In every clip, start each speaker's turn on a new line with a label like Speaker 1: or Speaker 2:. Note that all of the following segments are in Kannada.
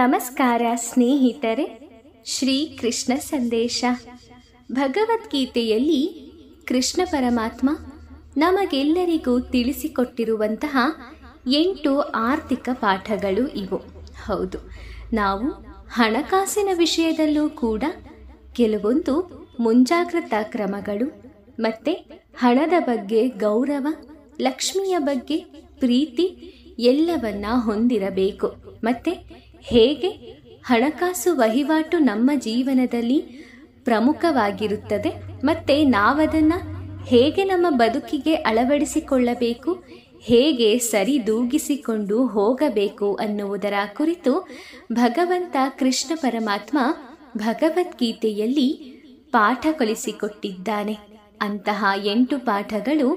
Speaker 1: ನಮಸ್ಕಾರ ಸ್ನೇಹಿತರೆ ಶ್ರೀ ಕೃಷ್ಣ ಸಂದೇಶ ಭಗವದ್ಗೀತೆಯಲ್ಲಿ ಕೃಷ್ಣ ಪರಮಾತ್ಮ ನಮಗೆಲ್ಲರಿಗೂ ತಿಳಿಸಿಕೊಟ್ಟಿರುವಂತಹ ಎಂಟು ಆರ್ಥಿಕ ಪಾಠಗಳು ಇವು ಹೌದು ನಾವು ಹಣಕಾಸಿನ ವಿಷಯದಲ್ಲೂ ಕೂಡ ಕೆಲವೊಂದು ಮುಂಜಾಗ್ರತಾ ಕ್ರಮಗಳು ಮತ್ತೆ ಹಣದ ಬಗ್ಗೆ ಗೌರವ ಲಕ್ಷ್ಮಿಯ ಬಗ್ಗೆ ಪ್ರೀತಿ ಎಲ್ಲವನ್ನ ಹೊಂದಿರಬೇಕು ಮತ್ತೆ ಹೇಗೆ ಹಣಕಾಸು ವಹಿವಾಟು ನಮ್ಮ ಜೀವನದಲ್ಲಿ ಪ್ರಮುಖವಾಗಿರುತ್ತದೆ ಮತ್ತು ನಾವದನ್ನು ಹೇಗೆ ನಮ್ಮ ಬದುಕಿಗೆ ಅಳವಡಿಸಿಕೊಳ್ಳಬೇಕು ಹೇಗೆ ಸರಿದೂಗಿಸಿಕೊಂಡು ಹೋಗಬೇಕು ಅನ್ನುವುದರ ಕುರಿತು ಭಗವಂತ ಕೃಷ್ಣ ಪರಮಾತ್ಮ ಭಗವದ್ಗೀತೆಯಲ್ಲಿ ಪಾಠ ಕಲಿಸಿಕೊಟ್ಟಿದ್ದಾನೆ ಅಂತಹ ಎಂಟು ಪಾಠಗಳು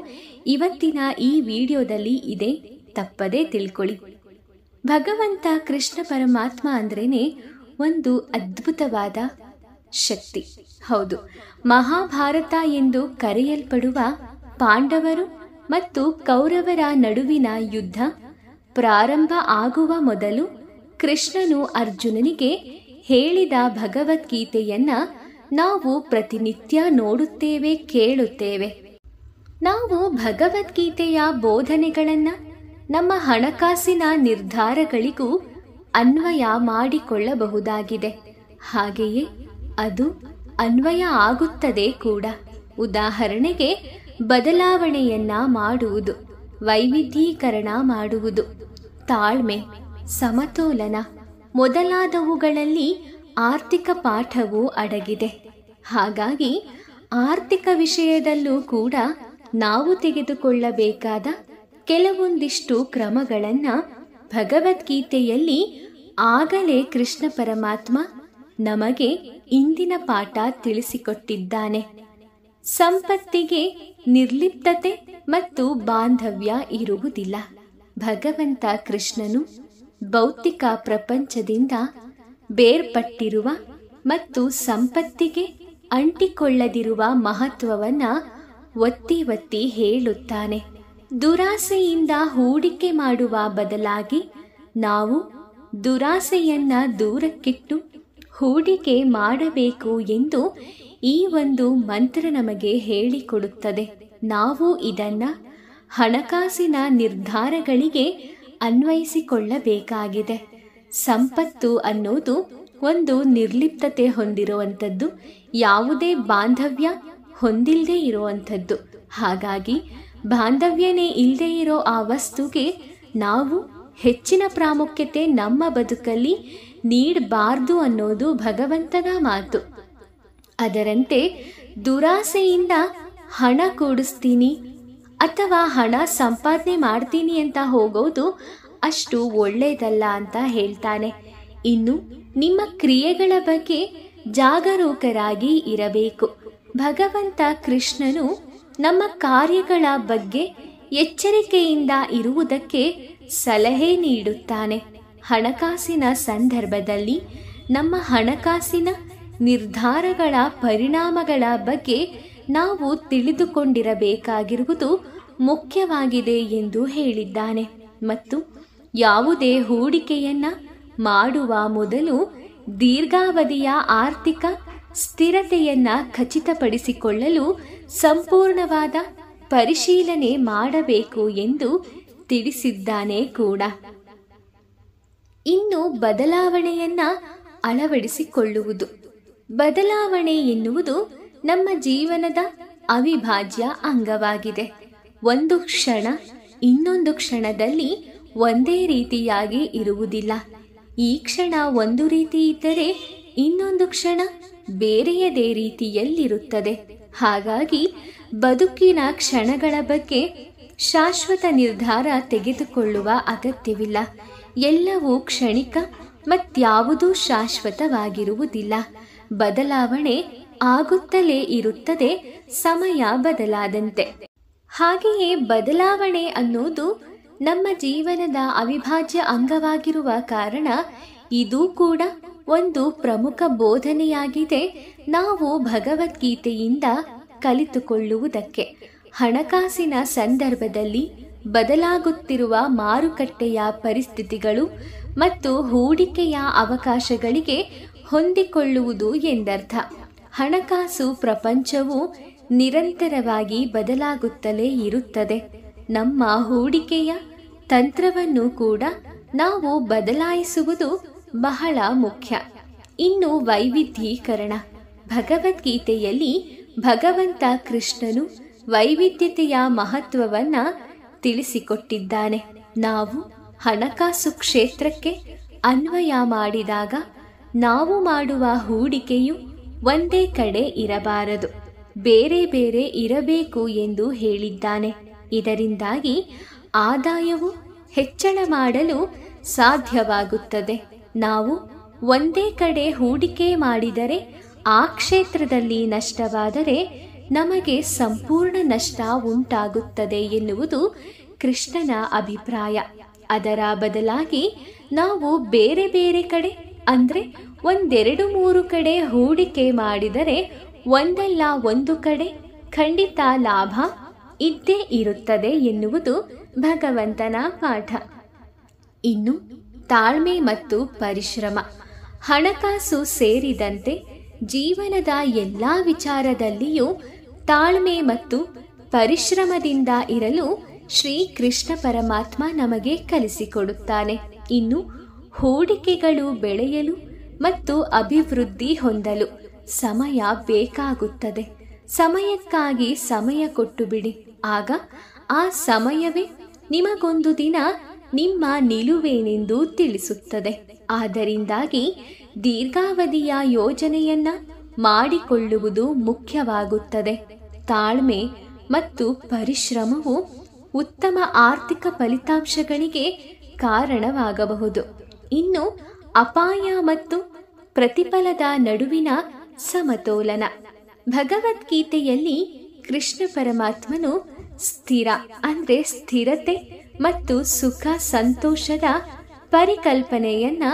Speaker 1: ಇವತ್ತಿನ ಈ ವಿಡಿಯೋದಲ್ಲಿ ಇದೆ ತಪ್ಪದೇ ತಿಳ್ಕೊಳ್ಳಿ ಭಗವಂತ ಕೃಷ್ಣ ಪರಮಾತ್ಮ ಅಂದ್ರೇನೆ ಒಂದು ಅದ್ಭುತವಾದ ಶಕ್ತಿ ಹೌದು ಮಹಾಭಾರತ ಎಂದು ಕರೆಯಲ್ಪಡುವ ಪಾಂಡವರು ಮತ್ತು ಕೌರವರ ನಡುವಿನ ಯುದ್ಧ ಪ್ರಾರಂಭ ಆಗುವ ಮೊದಲು ಕೃಷ್ಣನು ಅರ್ಜುನನಿಗೆ ಹೇಳಿದ ಭಗವದ್ಗೀತೆಯನ್ನ ನಾವು ಪ್ರತಿನಿತ್ಯ ನೋಡುತ್ತೇವೆ ಕೇಳುತ್ತೇವೆ ನಾವು ಭಗವದ್ಗೀತೆಯ ಬೋಧನೆಗಳನ್ನು ನಮ್ಮ ಹಣಕಾಸಿನ ನಿರ್ಧಾರಗಳಿಗೂ ಅನ್ವಯ ಮಾಡಿಕೊಳ್ಳಬಹುದಾಗಿದೆ ಹಾಗೆಯೇ ಅದು ಅನ್ವಯ ಆಗುತ್ತದೆ ಕೂಡ ಉದಾಹರಣೆಗೆ ಬದಲಾವಣೆಯನ್ನ ಮಾಡುವುದು ವೈವಿಧ್ಯೀಕರಣ ಮಾಡುವುದು ತಾಳ್ಮೆ ಸಮತೋಲನ ಮೊದಲಾದವುಗಳಲ್ಲಿ ಆರ್ಥಿಕ ಪಾಠವು ಅಡಗಿದೆ ಹಾಗಾಗಿ ಆರ್ಥಿಕ ವಿಷಯದಲ್ಲೂ ಕೂಡ ನಾವು ತೆಗೆದುಕೊಳ್ಳಬೇಕಾದ ಕೆಲವೊಂದಿಷ್ಟು ಕ್ರಮಗಳನ್ನು ಭಗವದ್ಗೀತೆಯಲ್ಲಿ ಆಗಲೇ ಕೃಷ್ಣ ಪರಮಾತ್ಮ ನಮಗೆ ಇಂದಿನ ಪಾಠ ತಿಳಿಸಿಕೊಟ್ಟಿದ್ದಾನೆ ಸಂಪತ್ತಿಗೆ ನಿರ್ಲಿಪ್ತತೆ ಮತ್ತು ಬಾಂಧವ್ಯ ಇರುವುದಿಲ್ಲ ಭಗವಂತ ಕೃಷ್ಣನು ಭೌತಿಕ ಪ್ರಪಂಚದಿಂದ ಬೇರ್ಪಟ್ಟಿರುವ ಮತ್ತು ಸಂಪತ್ತಿಗೆ ಅಂಟಿಕೊಳ್ಳದಿರುವ ಮಹತ್ವವನ್ನು ಒತ್ತಿ ಒತ್ತಿ ಹೇಳುತ್ತಾನೆ ದುರಾಸೆಯಿಂದ ಹೂಡಿಕೆ ಮಾಡುವ ಬದಲಾಗಿ ನಾವು ದುರಾಸೆಯನ್ನ ದೂರಕ್ಕಿಟ್ಟು ಹೂಡಿಕೆ ಮಾಡಬೇಕು ಎಂದು ಈ ಒಂದು ಮಂತ್ರ ನಮಗೆ ಹೇಳಿಕೊಡುತ್ತದೆ ನಾವು ಇದನ್ನ ಹಣಕಾಸಿನ ನಿರ್ಧಾರಗಳಿಗೆ ಅನ್ವಯಿಸಿಕೊಳ್ಳಬೇಕಾಗಿದೆ ಸಂಪತ್ತು ಅನ್ನೋದು ಒಂದು ನಿರ್ಲಿಪ್ತತೆ ಹೊಂದಿರುವಂಥದ್ದು ಯಾವುದೇ ಬಾಂಧವ್ಯ ಹೊಂದಿಲ್ಲದೆ ಇರುವಂಥದ್ದು ಹಾಗಾಗಿ ಬಾಂಧವ್ಯನೇ ಇಲ್ಲದೇ ಇರೋ ಆ ವಸ್ತುಗೆ ನಾವು ಹೆಚ್ಚಿನ ಪ್ರಾಮುಖ್ಯತೆ ನಮ್ಮ ಬದುಕಲ್ಲಿ ನೀಡಬಾರ್ದು ಅನ್ನೋದು ಭಗವಂತನ ಮಾತು ಅದರಂತೆ ದುರಾಸೆಯಿಂದ ಹಣ ಕೂಡಿಸ್ತೀನಿ ಅಥವಾ ಹಣ ಸಂಪಾದನೆ ಮಾಡ್ತೀನಿ ಅಂತ ಹೋಗೋದು ಅಷ್ಟು ಒಳ್ಳೆಯದಲ್ಲ ಅಂತ ಹೇಳ್ತಾನೆ ಇನ್ನು ನಿಮ್ಮ ಕ್ರಿಯೆಗಳ ಬಗ್ಗೆ ಜಾಗರೂಕರಾಗಿ ಇರಬೇಕು ಭಗವಂತ ಕೃಷ್ಣನು ನಮ್ಮ ಕಾರ್ಯಗಳ ಬಗ್ಗೆ ಎಚ್ಚರಿಕೆಯಿಂದ ಇರುವುದಕ್ಕೆ ಸಲಹೆ ನೀಡುತ್ತಾನೆ ಹಣಕಾಸಿನ ಸಂದರ್ಭದಲ್ಲಿ ನಮ್ಮ ಹಣಕಾಸಿನ ನಿರ್ಧಾರಗಳ ಪರಿಣಾಮಗಳ ಬಗ್ಗೆ ನಾವು ತಿಳಿದುಕೊಂಡಿರಬೇಕಾಗಿರುವುದು ಮುಖ್ಯವಾಗಿದೆ ಎಂದು ಹೇಳಿದ್ದಾನೆ ಮತ್ತು ಯಾವುದೇ ಹೂಡಿಕೆಯನ್ನು ಮಾಡುವ ಮೊದಲು ದೀರ್ಘಾವಧಿಯ ಆರ್ಥಿಕ ಸ್ಥಿರತೆಯನ್ನು ಖಚಿತಪಡಿಸಿಕೊಳ್ಳಲು ಸಂಪೂರ್ಣವಾದ ಪರಿಶೀಲನೆ ಮಾಡಬೇಕು ಎಂದು ತಿಳಿಸಿದ್ದಾನೆ ಕೂಡ ಇನ್ನು ಬದಲಾವಣೆಯನ್ನು ಅಳವಡಿಸಿಕೊಳ್ಳುವುದು ಬದಲಾವಣೆ ಎನ್ನುವುದು ನಮ್ಮ ಜೀವನದ ಅವಿಭಾಜ್ಯ ಅಂಗವಾಗಿದೆ ಒಂದು ಕ್ಷಣ ಇನ್ನೊಂದು ಕ್ಷಣದಲ್ಲಿ ಒಂದೇ ರೀತಿಯಾಗಿ ಇರುವುದಿಲ್ಲ ಈ ಕ್ಷಣ ಒಂದು ರೀತಿ ಇದ್ದರೆ ಇನ್ನೊಂದು ಕ್ಷಣ ಬೇರೆಯದೇ ರೀತಿಯಲ್ಲಿರುತ್ತದೆ ಹಾಗಾಗಿ ಬದುಕಿನ ಕ್ಷಣಗಳ ಬಗ್ಗೆ ಶಾಶ್ವತ ನಿರ್ಧಾರ ತೆಗೆದುಕೊಳ್ಳುವ ಅಗತ್ಯವಿಲ್ಲ ಎಲ್ಲವೂ ಕ್ಷಣಿಕ ಮತ್ಯಾವುದೂ ಶಾಶ್ವತವಾಗಿರುವುದಿಲ್ಲ ಬದಲಾವಣೆ ಆಗುತ್ತಲೇ ಇರುತ್ತದೆ ಸಮಯ ಬದಲಾದಂತೆ ಹಾಗೆಯೇ ಬದಲಾವಣೆ ಅನ್ನೋದು ನಮ್ಮ ಜೀವನದ ಅವಿಭಾಜ್ಯ ಅಂಗವಾಗಿರುವ ಕಾರಣ ಇದು ಕೂಡ ಒಂದು ಪ್ರಮುಖ ಬೋಧನೆಯಾಗಿದೆ ನಾವು ಭಗವದ್ಗೀತೆಯಿಂದ ಕಲಿತುಕೊಳ್ಳುವುದಕ್ಕೆ ಹಣಕಾಸಿನ ಸಂದರ್ಭದಲ್ಲಿ ಬದಲಾಗುತ್ತಿರುವ ಮಾರುಕಟ್ಟೆಯ ಪರಿಸ್ಥಿತಿಗಳು ಮತ್ತು ಹೂಡಿಕೆಯ ಅವಕಾಶಗಳಿಗೆ ಹೊಂದಿಕೊಳ್ಳುವುದು ಎಂದರ್ಥ ಹಣಕಾಸು ಪ್ರಪಂಚವು ನಿರಂತರವಾಗಿ ಬದಲಾಗುತ್ತಲೇ ಇರುತ್ತದೆ ನಮ್ಮ ಹೂಡಿಕೆಯ ತಂತ್ರವನ್ನು ಕೂಡ ನಾವು ಬದಲಾಯಿಸುವುದು ಬಹಳ ಮುಖ್ಯ ಇನ್ನು ವೈವಿಧ್ಯೀಕರಣ ಭಗವದ್ಗೀತೆಯಲ್ಲಿ ಭಗವಂತ ಕೃಷ್ಣನು ವೈವಿಧ್ಯತೆಯ ಮಹತ್ವವನ್ನು ತಿಳಿಸಿಕೊಟ್ಟಿದ್ದಾನೆ ನಾವು ಹಣಕಾಸು ಕ್ಷೇತ್ರಕ್ಕೆ ಅನ್ವಯ ಮಾಡಿದಾಗ ನಾವು ಮಾಡುವ ಹೂಡಿಕೆಯು ಒಂದೇ ಕಡೆ ಇರಬಾರದು ಬೇರೆ ಬೇರೆ ಇರಬೇಕು ಎಂದು ಹೇಳಿದ್ದಾನೆ ಇದರಿಂದಾಗಿ ಆದಾಯವು ಹೆಚ್ಚಳ ಮಾಡಲು ಸಾಧ್ಯವಾಗುತ್ತದೆ ನಾವು ಒಂದೇ ಕಡೆ ಹೂಡಿಕೆ ಮಾಡಿದರೆ ಆ ಕ್ಷೇತ್ರದಲ್ಲಿ ನಷ್ಟವಾದರೆ ನಮಗೆ ಸಂಪೂರ್ಣ ನಷ್ಟ ಉಂಟಾಗುತ್ತದೆ ಎನ್ನುವುದು ಕೃಷ್ಣನ ಅಭಿಪ್ರಾಯ ಅದರ ಬದಲಾಗಿ ನಾವು ಬೇರೆ ಬೇರೆ ಕಡೆ ಅಂದರೆ ಒಂದೆರಡು ಮೂರು ಕಡೆ ಹೂಡಿಕೆ ಮಾಡಿದರೆ ಒಂದಲ್ಲ ಒಂದು ಕಡೆ ಖಂಡಿತ ಲಾಭ ಇದ್ದೇ ಇರುತ್ತದೆ ಎನ್ನುವುದು ಭಗವಂತನ ಪಾಠ ಇನ್ನು ತಾಳ್ಮೆ ಮತ್ತು ಪರಿಶ್ರಮ ಹಣಕಾಸು ಸೇರಿದಂತೆ ಜೀವನದ ಎಲ್ಲ ವಿಚಾರದಲ್ಲಿಯೂ ತಾಳ್ಮೆ ಮತ್ತು ಪರಿಶ್ರಮದಿಂದ ಇರಲು ಶ್ರೀ ಕೃಷ್ಣ ಪರಮಾತ್ಮ ನಮಗೆ ಕಲಿಸಿಕೊಡುತ್ತಾನೆ ಇನ್ನು ಹೂಡಿಕೆಗಳು ಬೆಳೆಯಲು ಮತ್ತು ಅಭಿವೃದ್ಧಿ ಹೊಂದಲು ಸಮಯ ಬೇಕಾಗುತ್ತದೆ ಸಮಯಕ್ಕಾಗಿ ಸಮಯ ಕೊಟ್ಟು ಬಿಡಿ ಆಗ ಆ ಸಮಯವೇ ನಿಮಗೊಂದು ದಿನ ನಿಮ್ಮ ನಿಲುವೇನೆಂದು ತಿಳಿಸುತ್ತದೆ ಆದ್ದರಿಂದಾಗಿ ದೀರ್ಘಾವಧಿಯ ಯೋಜನೆಯನ್ನ ಮಾಡಿಕೊಳ್ಳುವುದು ಮುಖ್ಯವಾಗುತ್ತದೆ ತಾಳ್ಮೆ ಮತ್ತು ಪರಿಶ್ರಮವು ಉತ್ತಮ ಆರ್ಥಿಕ ಫಲಿತಾಂಶಗಳಿಗೆ ಕಾರಣವಾಗಬಹುದು ಇನ್ನು ಅಪಾಯ ಮತ್ತು ಪ್ರತಿಫಲದ ನಡುವಿನ ಸಮತೋಲನ ಭಗವದ್ಗೀತೆಯಲ್ಲಿ ಕೃಷ್ಣ ಪರಮಾತ್ಮನು ಸ್ಥಿರ ಅಂದರೆ ಸ್ಥಿರತೆ ಮತ್ತು ಸುಖ ಸಂತೋಷದ ಪರಿಕಲ್ಪನೆಯನ್ನ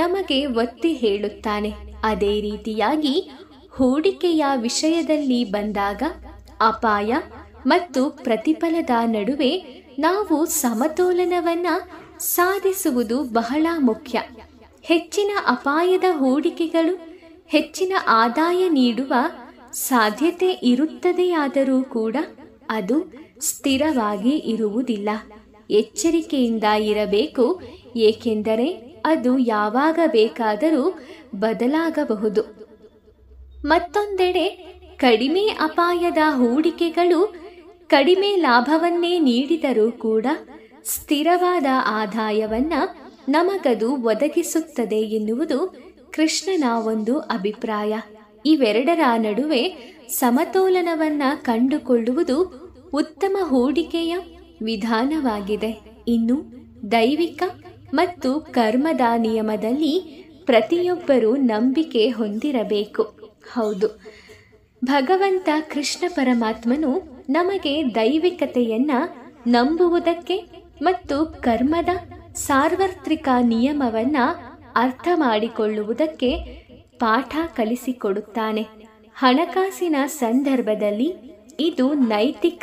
Speaker 1: ನಮಗೆ ಒತ್ತಿ ಹೇಳುತ್ತಾನೆ ಅದೇ ರೀತಿಯಾಗಿ ಹೂಡಿಕೆಯ ವಿಷಯದಲ್ಲಿ ಬಂದಾಗ ಅಪಾಯ ಮತ್ತು ಪ್ರತಿಫಲದ ನಡುವೆ ನಾವು ಸಮತೋಲನವನ್ನ ಸಾಧಿಸುವುದು ಬಹಳ ಮುಖ್ಯ ಹೆಚ್ಚಿನ ಅಪಾಯದ ಹೂಡಿಕೆಗಳು ಹೆಚ್ಚಿನ ಆದಾಯ ನೀಡುವ ಸಾಧ್ಯತೆ ಇರುತ್ತದೆಯಾದರೂ ಕೂಡ ಅದು ಸ್ಥಿರವಾಗಿ ಇರುವುದಿಲ್ಲ ಎಚ್ಚರಿಕೆಯಿಂದ ಇರಬೇಕು ಏಕೆಂದರೆ ಅದು ಯಾವಾಗ ಬೇಕಾದರೂ ಬದಲಾಗಬಹುದು ಮತ್ತೊಂದೆಡೆ ಕಡಿಮೆ ಅಪಾಯದ ಹೂಡಿಕೆಗಳು ಕಡಿಮೆ ಲಾಭವನ್ನೇ ನೀಡಿದರೂ ಕೂಡ ಸ್ಥಿರವಾದ ಆದಾಯವನ್ನು ನಮಗದು ಒದಗಿಸುತ್ತದೆ ಎನ್ನುವುದು ಕೃಷ್ಣನ ಒಂದು ಅಭಿಪ್ರಾಯ ಇವೆರಡರ ನಡುವೆ ಸಮತೋಲನವನ್ನು ಕಂಡುಕೊಳ್ಳುವುದು ಉತ್ತಮ ಹೂಡಿಕೆಯ ವಿಧಾನವಾಗಿದೆ ಇನ್ನು ದೈವಿಕ ಮತ್ತು ಕರ್ಮದ ನಿಯಮದಲ್ಲಿ ಪ್ರತಿಯೊಬ್ಬರೂ ನಂಬಿಕೆ ಹೊಂದಿರಬೇಕು ಹೌದು ಭಗವಂತ ಕೃಷ್ಣ ಪರಮಾತ್ಮನು ನಮಗೆ ದೈವಿಕತೆಯನ್ನು ನಂಬುವುದಕ್ಕೆ ಮತ್ತು ಕರ್ಮದ ಸಾರ್ವತ್ರಿಕ ನಿಯಮವನ್ನ ಅರ್ಥ ಮಾಡಿಕೊಳ್ಳುವುದಕ್ಕೆ ಪಾಠ ಕಲಿಸಿಕೊಡುತ್ತಾನೆ ಹಣಕಾಸಿನ ಸಂದರ್ಭದಲ್ಲಿ ಇದು ನೈತಿಕ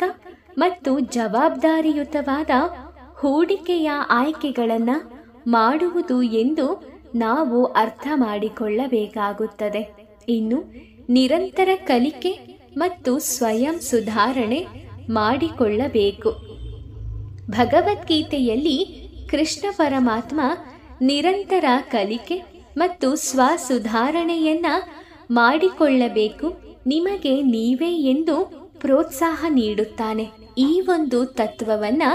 Speaker 1: ಮತ್ತು ಜವಾಬ್ದಾರಿಯುತವಾದ ಹೂಡಿಕೆಯ ಆಯ್ಕೆಗಳನ್ನು ಮಾಡುವುದು ಎಂದು ನಾವು ಅರ್ಥ ಮಾಡಿಕೊಳ್ಳಬೇಕಾಗುತ್ತದೆ ಇನ್ನು ನಿರಂತರ ಕಲಿಕೆ ಮತ್ತು ಸ್ವಯಂ ಸುಧಾರಣೆ ಮಾಡಿಕೊಳ್ಳಬೇಕು ಭಗವದ್ಗೀತೆಯಲ್ಲಿ ಕೃಷ್ಣ ಪರಮಾತ್ಮ ನಿರಂತರ ಕಲಿಕೆ ಮತ್ತು ಸ್ವಸುಧಾರಣೆಯನ್ನ ಮಾಡಿಕೊಳ್ಳಬೇಕು ನಿಮಗೆ ನೀವೇ ಎಂದು ಪ್ರೋತ್ಸಾಹ ನೀಡುತ್ತಾನೆ ಈ ಒಂದು ತತ್ವವನ್ನು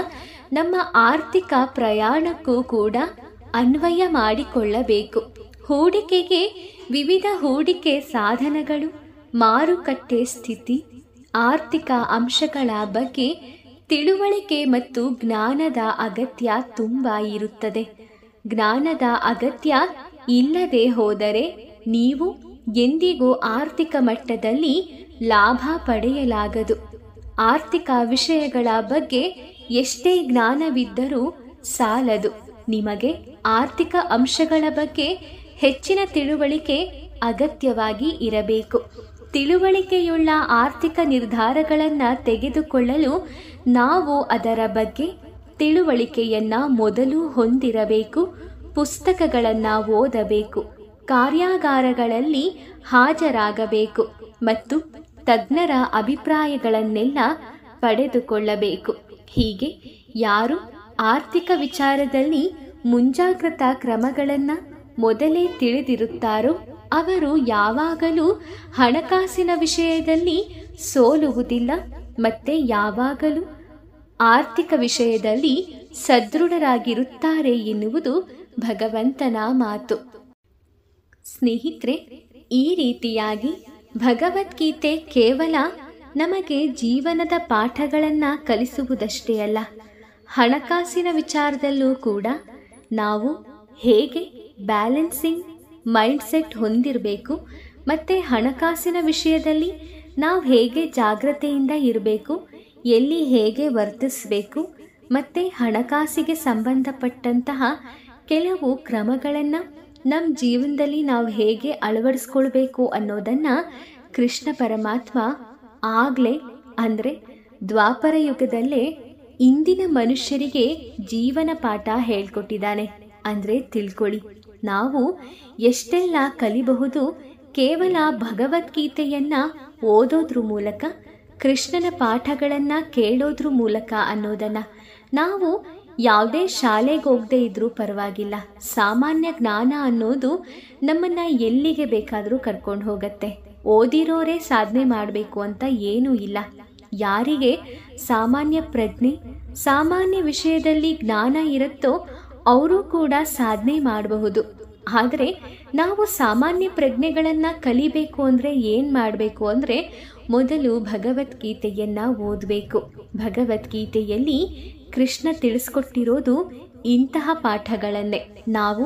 Speaker 1: ನಮ್ಮ ಆರ್ಥಿಕ ಪ್ರಯಾಣಕ್ಕೂ ಕೂಡ ಅನ್ವಯ ಮಾಡಿಕೊಳ್ಳಬೇಕು ಹೂಡಿಕೆಗೆ ವಿವಿಧ ಹೂಡಿಕೆ ಸಾಧನಗಳು ಮಾರುಕಟ್ಟೆ ಸ್ಥಿತಿ ಆರ್ಥಿಕ ಅಂಶಗಳ ಬಗ್ಗೆ ತಿಳುವಳಿಕೆ ಮತ್ತು ಜ್ಞಾನದ ಅಗತ್ಯ ತುಂಬ ಇರುತ್ತದೆ ಜ್ಞಾನದ ಅಗತ್ಯ ಇಲ್ಲದೆ ಹೋದರೆ ನೀವು ಎಂದಿಗೂ ಆರ್ಥಿಕ ಮಟ್ಟದಲ್ಲಿ ಲಾಭ ಪಡೆಯಲಾಗದು ಆರ್ಥಿಕ ವಿಷಯಗಳ ಬಗ್ಗೆ ಎಷ್ಟೇ ಜ್ಞಾನವಿದ್ದರೂ ಸಾಲದು ನಿಮಗೆ ಆರ್ಥಿಕ ಅಂಶಗಳ ಬಗ್ಗೆ ಹೆಚ್ಚಿನ ತಿಳುವಳಿಕೆ ಅಗತ್ಯವಾಗಿ ಇರಬೇಕು ತಿಳುವಳಿಕೆಯುಳ್ಳ ಆರ್ಥಿಕ ನಿರ್ಧಾರಗಳನ್ನು ತೆಗೆದುಕೊಳ್ಳಲು ನಾವು ಅದರ ಬಗ್ಗೆ ತಿಳುವಳಿಕೆಯನ್ನ ಮೊದಲು ಹೊಂದಿರಬೇಕು ಪುಸ್ತಕಗಳನ್ನು ಓದಬೇಕು ಕಾರ್ಯಾಗಾರಗಳಲ್ಲಿ ಹಾಜರಾಗಬೇಕು ಮತ್ತು ತಜ್ಞರ ಅಭಿಪ್ರಾಯಗಳನ್ನೆಲ್ಲ ಪಡೆದುಕೊಳ್ಳಬೇಕು ಹೀಗೆ ಯಾರು ಆರ್ಥಿಕ ವಿಚಾರದಲ್ಲಿ ಮುಂಜಾಗ್ರತಾ ಕ್ರಮಗಳನ್ನು ಮೊದಲೇ ತಿಳಿದಿರುತ್ತಾರೋ ಅವರು ಯಾವಾಗಲೂ ಹಣಕಾಸಿನ ವಿಷಯದಲ್ಲಿ ಸೋಲುವುದಿಲ್ಲ ಮತ್ತೆ ಯಾವಾಗಲೂ ಆರ್ಥಿಕ ವಿಷಯದಲ್ಲಿ ಸದೃಢರಾಗಿರುತ್ತಾರೆ ಎನ್ನುವುದು ಭಗವಂತನ ಮಾತು ಸ್ನೇಹಿತರೆ ಈ ರೀತಿಯಾಗಿ ಭಗವದ್ಗೀತೆ ಕೇವಲ ನಮಗೆ ಜೀವನದ ಪಾಠಗಳನ್ನು ಕಲಿಸುವುದಷ್ಟೇ ಅಲ್ಲ ಹಣಕಾಸಿನ ವಿಚಾರದಲ್ಲೂ ಕೂಡ ನಾವು ಹೇಗೆ ಬ್ಯಾಲೆನ್ಸಿಂಗ್ ಮೈಂಡ್ಸೆಟ್ ಹೊಂದಿರಬೇಕು ಮತ್ತು ಹಣಕಾಸಿನ ವಿಷಯದಲ್ಲಿ ನಾವು ಹೇಗೆ ಜಾಗ್ರತೆಯಿಂದ ಇರಬೇಕು ಎಲ್ಲಿ ಹೇಗೆ ವರ್ತಿಸಬೇಕು ಮತ್ತು ಹಣಕಾಸಿಗೆ ಸಂಬಂಧಪಟ್ಟಂತಹ ಕೆಲವು ಕ್ರಮಗಳನ್ನು ನಮ್ಮ ಜೀವನದಲ್ಲಿ ನಾವು ಹೇಗೆ ಅಳವಡಿಸ್ಕೊಳ್ಬೇಕು ಅನ್ನೋದನ್ನು ಕೃಷ್ಣ ಪರಮಾತ್ಮ ಆಗಲೇ ಅಂದರೆ ದ್ವಾಪರ ಯುಗದಲ್ಲೇ ಇಂದಿನ ಮನುಷ್ಯರಿಗೆ ಜೀವನ ಪಾಠ ಹೇಳ್ಕೊಟ್ಟಿದ್ದಾನೆ ಅಂದರೆ ತಿಳ್ಕೊಳ್ಳಿ ನಾವು ಎಷ್ಟೆಲ್ಲ ಕಲಿಬಹುದು ಕೇವಲ ಭಗವದ್ಗೀತೆಯನ್ನು ಓದೋದ್ರ ಮೂಲಕ ಕೃಷ್ಣನ ಪಾಠಗಳನ್ನು ಕೇಳೋದ್ರ ಮೂಲಕ ಅನ್ನೋದನ್ನು ನಾವು ಯಾವುದೇ ಶಾಲೆಗೆ ಹೋಗದೆ ಇದ್ರೂ ಪರವಾಗಿಲ್ಲ ಸಾಮಾನ್ಯ ಜ್ಞಾನ ಅನ್ನೋದು ನಮ್ಮನ್ನು ಎಲ್ಲಿಗೆ ಬೇಕಾದರೂ ಕರ್ಕೊಂಡು ಹೋಗತ್ತೆ ಓದಿರೋರೇ ಸಾಧನೆ ಮಾಡಬೇಕು ಅಂತ ಏನೂ ಇಲ್ಲ ಯಾರಿಗೆ ಸಾಮಾನ್ಯ ಪ್ರಜ್ಞೆ ಸಾಮಾನ್ಯ ವಿಷಯದಲ್ಲಿ ಜ್ಞಾನ ಇರುತ್ತೋ ಅವರು ಕೂಡ ಸಾಧನೆ ಮಾಡಬಹುದು ಆದರೆ ನಾವು ಸಾಮಾನ್ಯ ಪ್ರಜ್ಞೆಗಳನ್ನು ಕಲಿಬೇಕು ಅಂದರೆ ಏನು ಮಾಡಬೇಕು ಅಂದರೆ ಮೊದಲು ಭಗವದ್ಗೀತೆಯನ್ನು ಓದಬೇಕು ಭಗವದ್ಗೀತೆಯಲ್ಲಿ ಕೃಷ್ಣ ತಿಳಿಸ್ಕೊಟ್ಟಿರೋದು ಇಂತಹ ಪಾಠಗಳನ್ನೇ ನಾವು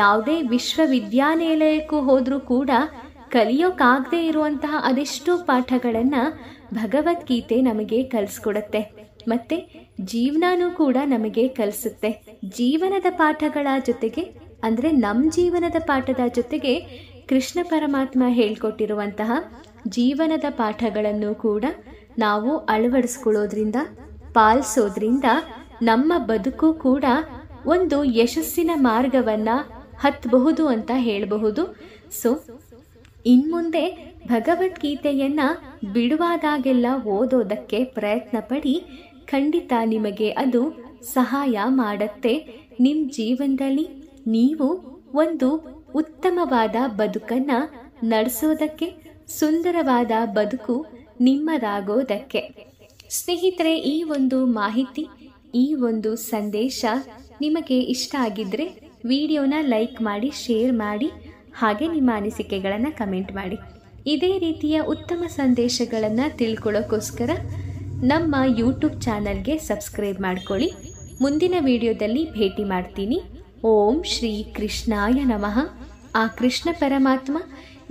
Speaker 1: ಯಾವುದೇ ವಿಶ್ವವಿದ್ಯಾನಿಲಯಕ್ಕೂ ಹೋದರೂ ಕೂಡ ಕಲಿಯೋಕ್ಕಾಗದೇ ಇರುವಂತಹ ಅದೆಷ್ಟೋ ಪಾಠಗಳನ್ನು ಭಗವದ್ಗೀತೆ ನಮಗೆ ಕಲಿಸ್ಕೊಡುತ್ತೆ ಮತ್ತೆ ಜೀವನನೂ ಕೂಡ ನಮಗೆ ಕಲಿಸುತ್ತೆ ಜೀವನದ ಪಾಠಗಳ ಜೊತೆಗೆ ಅಂದರೆ ನಮ್ಮ ಜೀವನದ ಪಾಠದ ಜೊತೆಗೆ ಕೃಷ್ಣ ಪರಮಾತ್ಮ ಹೇಳ್ಕೊಟ್ಟಿರುವಂತಹ ಜೀವನದ ಪಾಠಗಳನ್ನು ಕೂಡ ನಾವು ಅಳವಡಿಸ್ಕೊಳ್ಳೋದ್ರಿಂದ ಪಾಲಿಸೋದ್ರಿಂದ ನಮ್ಮ ಬದುಕು ಕೂಡ ಒಂದು ಯಶಸ್ಸಿನ ಮಾರ್ಗವನ್ನ ಹತ್ತಬಹುದು ಅಂತ ಹೇಳಬಹುದು ಸೊ ಇನ್ಮುಂದೆ ಭಗವದ್ಗೀತೆಯನ್ನ ಬಿಡುವಾಗೆಲ್ಲ ಓದೋದಕ್ಕೆ ಪ್ರಯತ್ನ ಪಡಿ ಖಂಡಿತ ನಿಮಗೆ ಅದು ಸಹಾಯ ಮಾಡತ್ತೆ ನಿಮ್ಮ ಜೀವನದಲ್ಲಿ ನೀವು ಒಂದು ಉತ್ತಮವಾದ ಬದುಕನ್ನ ನಡೆಸೋದಕ್ಕೆ ಸುಂದರವಾದ ಬದುಕು ನಿಮ್ಮದಾಗೋದಕ್ಕೆ ಸ್ನೇಹಿತರೆ ಈ ಒಂದು ಮಾಹಿತಿ ಈ ಒಂದು ಸಂದೇಶ ನಿಮಗೆ ಇಷ್ಟ ಆಗಿದ್ದರೆ ವಿಡಿಯೋನ ಲೈಕ್ ಮಾಡಿ ಶೇರ್ ಮಾಡಿ ಹಾಗೆ ನಿಮ್ಮ ಅನಿಸಿಕೆಗಳನ್ನು ಕಮೆಂಟ್ ಮಾಡಿ ಇದೇ ರೀತಿಯ ಉತ್ತಮ ಸಂದೇಶಗಳನ್ನು ತಿಳ್ಕೊಳ್ಳೋಕ್ಕೋಸ್ಕರ ನಮ್ಮ ಯೂಟ್ಯೂಬ್ ಚಾನಲ್ಗೆ ಸಬ್ಸ್ಕ್ರೈಬ್ ಮಾಡ್ಕೊಳ್ಳಿ ಮುಂದಿನ ವಿಡಿಯೋದಲ್ಲಿ ಭೇಟಿ ಮಾಡ್ತೀನಿ ಓಂ ಶ್ರೀ ಕೃಷ್ಣಾಯ ನಮಃ ಆ ಕೃಷ್ಣ ಪರಮಾತ್ಮ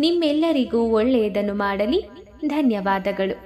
Speaker 1: ನಿಮ್ಮೆಲ್ಲರಿಗೂ ಒಳ್ಳೆಯದನ್ನು ಮಾಡಲಿ ಧನ್ಯವಾದಗಳು